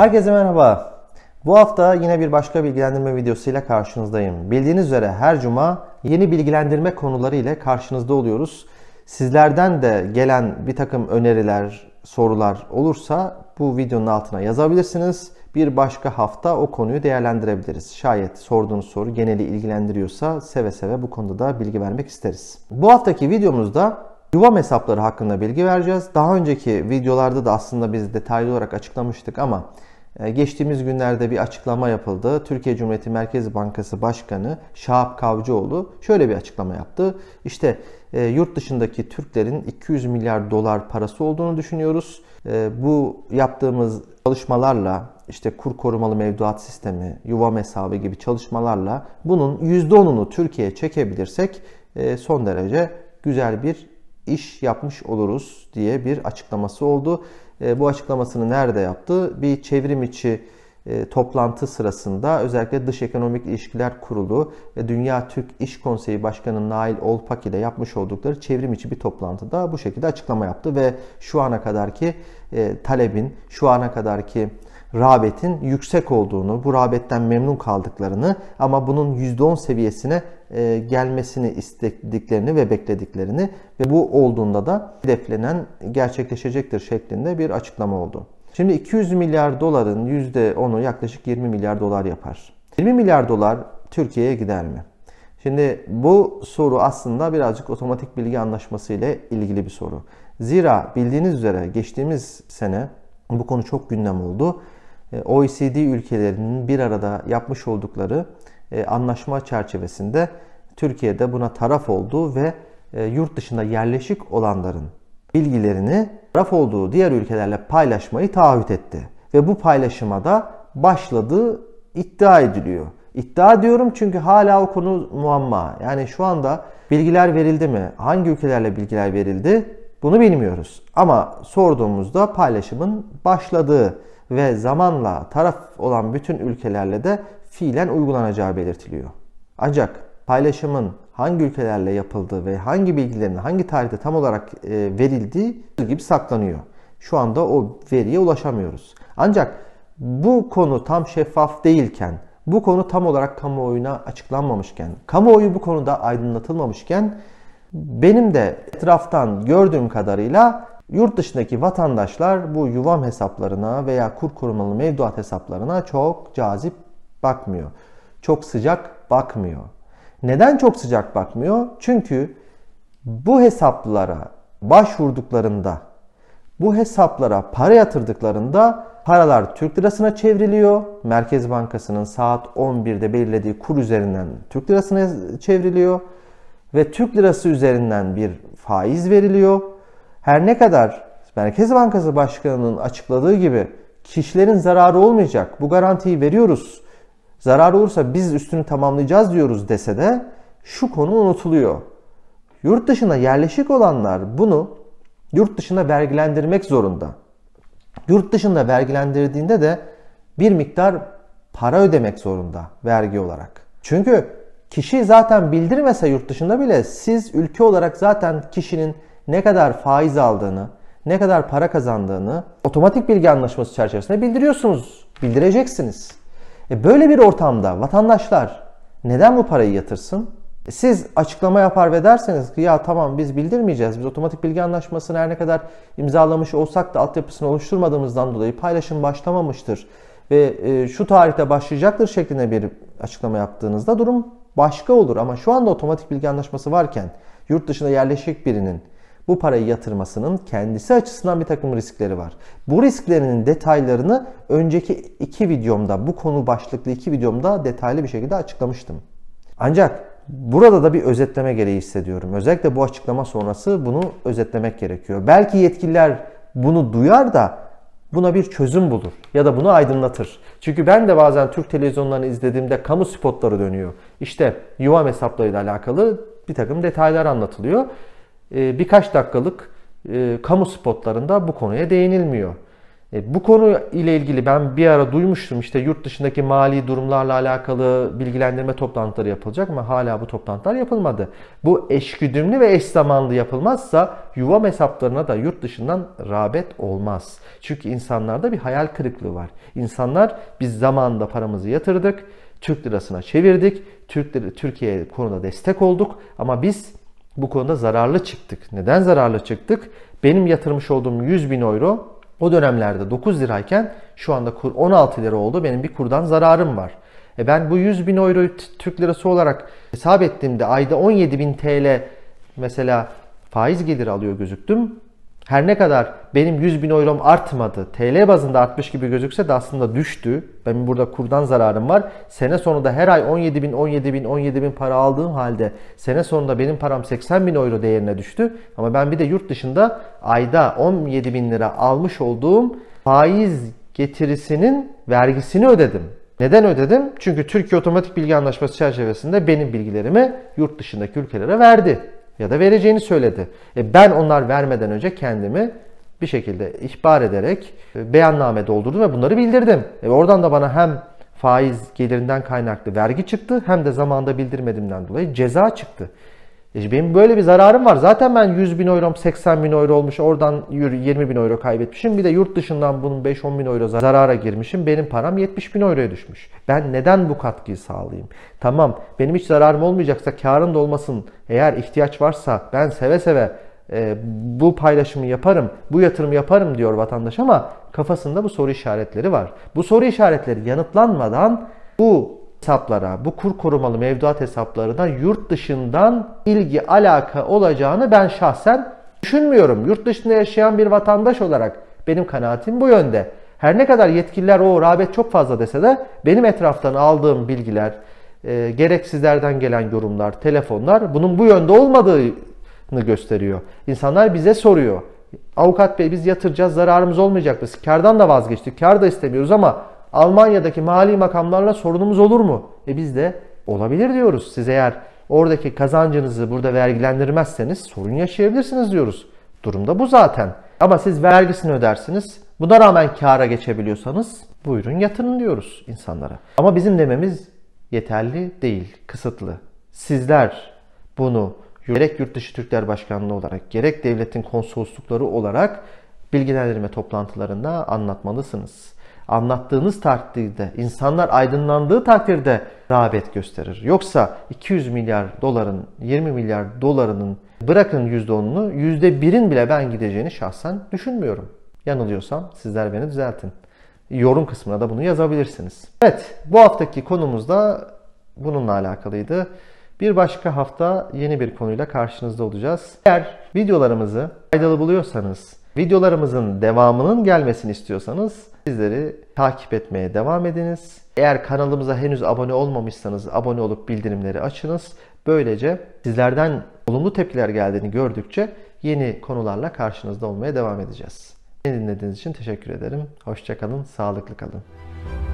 Herkese merhaba. Bu hafta yine bir başka bilgilendirme videosuyla karşınızdayım. Bildiğiniz üzere her cuma yeni bilgilendirme konuları ile karşınızda oluyoruz. Sizlerden de gelen bir takım öneriler, sorular olursa bu videonun altına yazabilirsiniz. Bir başka hafta o konuyu değerlendirebiliriz. Şayet sorduğunuz soru geneli ilgilendiriyorsa seve seve bu konuda da bilgi vermek isteriz. Bu haftaki videomuzda Yuvam hesapları hakkında bilgi vereceğiz. Daha önceki videolarda da aslında biz detaylı olarak açıklamıştık ama e, geçtiğimiz günlerde bir açıklama yapıldı. Türkiye Cumhuriyeti Merkez Bankası Başkanı Şahap Kavcıoğlu şöyle bir açıklama yaptı. İşte e, yurt dışındaki Türklerin 200 milyar dolar parası olduğunu düşünüyoruz. E, bu yaptığımız çalışmalarla işte kur korumalı mevduat sistemi, yuvam hesabı gibi çalışmalarla bunun %10'unu Türkiye'ye çekebilirsek son derece güzel bir iş yapmış oluruz diye bir açıklaması oldu. E, bu açıklamasını nerede yaptı? Bir çevrim içi e, toplantı sırasında özellikle Dış Ekonomik İlişkiler Kurulu ve Dünya Türk İş Konseyi Başkanı Nail Olpak ile yapmış oldukları çevrim içi bir toplantıda bu şekilde açıklama yaptı ve şu ana kadarki e, talebin, şu ana kadarki rağbetin yüksek olduğunu, bu rağbetten memnun kaldıklarını ama bunun %10 seviyesine e, gelmesini istediklerini ve beklediklerini ve bu olduğunda da hedeflenen gerçekleşecektir şeklinde bir açıklama oldu. Şimdi 200 milyar doların %10'u yaklaşık 20 milyar dolar yapar. 20 milyar dolar Türkiye'ye gider mi? Şimdi bu soru aslında birazcık otomatik bilgi anlaşması ile ilgili bir soru. Zira bildiğiniz üzere geçtiğimiz sene bu konu çok gündem oldu. E, OECD ülkelerinin bir arada yapmış oldukları e, anlaşma çerçevesinde Türkiye'de buna taraf olduğu ve e, yurt dışında yerleşik olanların bilgilerini taraf olduğu diğer ülkelerle paylaşmayı taahhüt etti. Ve bu paylaşıma da başladığı iddia ediliyor. İddia diyorum çünkü hala o konu muamma. Yani şu anda bilgiler verildi mi? Hangi ülkelerle bilgiler verildi? Bunu bilmiyoruz. Ama sorduğumuzda paylaşımın başladığı ve zamanla taraf olan bütün ülkelerle de fiilen uygulanacağı belirtiliyor. Ancak paylaşımın hangi ülkelerle yapıldığı ve hangi bilgilerin hangi tarihte tam olarak e, verildiği gibi saklanıyor. Şu anda o veriye ulaşamıyoruz. Ancak bu konu tam şeffaf değilken, bu konu tam olarak kamuoyuna açıklanmamışken, kamuoyu bu konuda aydınlatılmamışken benim de etraftan gördüğüm kadarıyla Yurt dışındaki vatandaşlar bu yuvam hesaplarına veya kur korumalı mevduat hesaplarına çok cazip bakmıyor. Çok sıcak bakmıyor. Neden çok sıcak bakmıyor? Çünkü bu hesaplara başvurduklarında, bu hesaplara para yatırdıklarında paralar Türk lirasına çevriliyor. Merkez Bankası'nın saat 11'de belirlediği kur üzerinden Türk lirasına çevriliyor ve Türk lirası üzerinden bir faiz veriliyor her ne kadar Merkez Bankası Başkanı'nın açıkladığı gibi kişilerin zararı olmayacak, bu garantiyi veriyoruz, zarar olursa biz üstünü tamamlayacağız diyoruz dese de şu konu unutuluyor. Yurt dışına yerleşik olanlar bunu yurt dışına vergilendirmek zorunda. Yurt dışında vergilendirdiğinde de bir miktar para ödemek zorunda vergi olarak. Çünkü kişi zaten bildirmese yurt dışında bile siz ülke olarak zaten kişinin ne kadar faiz aldığını, ne kadar para kazandığını otomatik bilgi anlaşması çerçevesinde bildiriyorsunuz. Bildireceksiniz. E böyle bir ortamda vatandaşlar neden bu parayı yatırsın? E siz açıklama yapar ve derseniz ki ya tamam biz bildirmeyeceğiz. Biz otomatik bilgi anlaşmasını her ne kadar imzalamış olsak da altyapısını oluşturmadığımızdan dolayı paylaşım başlamamıştır ve e, şu tarihte başlayacaktır şeklinde bir açıklama yaptığınızda durum başka olur. Ama şu anda otomatik bilgi anlaşması varken yurt dışında yerleşik birinin bu parayı yatırmasının kendisi açısından bir takım riskleri var. Bu risklerinin detaylarını önceki iki videomda, bu konu başlıklı iki videomda detaylı bir şekilde açıklamıştım. Ancak burada da bir özetleme gereği hissediyorum. Özellikle bu açıklama sonrası bunu özetlemek gerekiyor. Belki yetkililer bunu duyar da buna bir çözüm bulur ya da bunu aydınlatır. Çünkü ben de bazen Türk televizyonlarını izlediğimde kamu spotları dönüyor. İşte yuvam hesaplarıyla alakalı bir takım detaylar anlatılıyor. Ee, birkaç dakikalık e, kamu spotlarında bu konuya değinilmiyor. E, bu konu ile ilgili ben bir ara duymuştum işte yurt dışındaki mali durumlarla alakalı bilgilendirme toplantıları yapılacak ama hala bu toplantılar yapılmadı. Bu eşgüdümlü ve eş zamanlı yapılmazsa yuva hesaplarına da yurt dışından rağbet olmaz. Çünkü insanlarda bir hayal kırıklığı var. İnsanlar biz zamanında paramızı yatırdık, Türk lirasına çevirdik, Türk Türkiye'ye konuda destek olduk ama biz bu konuda zararlı çıktık. Neden zararlı çıktık? Benim yatırmış olduğum 100 bin euro o dönemlerde 9 lirayken şu anda kur 16 lira oldu. Benim bir kurdan zararım var. E ben bu 100 bin euroyu Türk lirası olarak hesap ettiğimde ayda 17 bin TL mesela faiz geliri alıyor gözüktüm. Her ne kadar benim 100 bin eurom artmadı, TL bazında artmış gibi gözükse de aslında düştü. Benim burada kurdan zararım var. Sene sonunda her ay 17 bin, 17 bin, 17 bin para aldığım halde sene sonunda benim param 80 bin euro değerine düştü. Ama ben bir de yurt dışında ayda 17 bin lira almış olduğum faiz getirisinin vergisini ödedim. Neden ödedim? Çünkü Türkiye Otomatik Bilgi Anlaşması çerçevesinde benim bilgilerimi yurt dışındaki ülkelere verdi ya da vereceğini söyledi. E ben onlar vermeden önce kendimi bir şekilde ihbar ederek e, beyanname doldurdum ve bunları bildirdim. E oradan da bana hem faiz gelirinden kaynaklı vergi çıktı hem de zamanda bildirmediğimden dolayı ceza çıktı benim böyle bir zararım var. Zaten ben 100 bin euro, 80 bin euro olmuş. Oradan 20 bin euro kaybetmişim. Bir de yurt dışından bunun 5-10 bin euro zarara girmişim. Benim param 70 bin euroya düşmüş. Ben neden bu katkıyı sağlayayım? Tamam benim hiç zararım olmayacaksa karın da olmasın. Eğer ihtiyaç varsa ben seve seve e, bu paylaşımı yaparım, bu yatırımı yaparım diyor vatandaş ama kafasında bu soru işaretleri var. Bu soru işaretleri yanıtlanmadan bu hesaplara, bu kur korumalı mevduat hesaplarına yurt dışından ilgi, alaka olacağını ben şahsen düşünmüyorum. Yurt dışında yaşayan bir vatandaş olarak benim kanaatim bu yönde. Her ne kadar yetkililer o rağbet çok fazla dese de benim etraftan aldığım bilgiler, e, gerek gelen yorumlar, telefonlar bunun bu yönde olmadığını gösteriyor. İnsanlar bize soruyor. Avukat bey biz yatıracağız zararımız olmayacak mı? Kardan da vazgeçtik, kar da istemiyoruz ama Almanya'daki mali makamlarla sorunumuz olur mu? E biz de olabilir diyoruz. Siz eğer oradaki kazancınızı burada vergilendirmezseniz sorun yaşayabilirsiniz diyoruz. Durumda bu zaten. Ama siz vergisini ödersiniz. Buna rağmen kâra geçebiliyorsanız buyurun yatırın diyoruz insanlara. Ama bizim dememiz yeterli değil, kısıtlı. Sizler bunu gerek Yurtdışı Türkler Başkanlığı olarak gerek devletin konsoloslukları olarak bilgilendirme toplantılarında anlatmalısınız anlattığınız takdirde, insanlar aydınlandığı takdirde rağbet gösterir. Yoksa 200 milyar doların, 20 milyar dolarının bırakın %10'unu, %1'in bile ben gideceğini şahsen düşünmüyorum. Yanılıyorsam sizler beni düzeltin. Yorum kısmına da bunu yazabilirsiniz. Evet, bu haftaki konumuz da bununla alakalıydı. Bir başka hafta yeni bir konuyla karşınızda olacağız. Eğer videolarımızı faydalı buluyorsanız Videolarımızın devamının gelmesini istiyorsanız sizleri takip etmeye devam ediniz. Eğer kanalımıza henüz abone olmamışsanız abone olup bildirimleri açınız. Böylece sizlerden olumlu tepkiler geldiğini gördükçe yeni konularla karşınızda olmaya devam edeceğiz. Beni dinlediğiniz için teşekkür ederim. Hoşçakalın, sağlıklı kalın.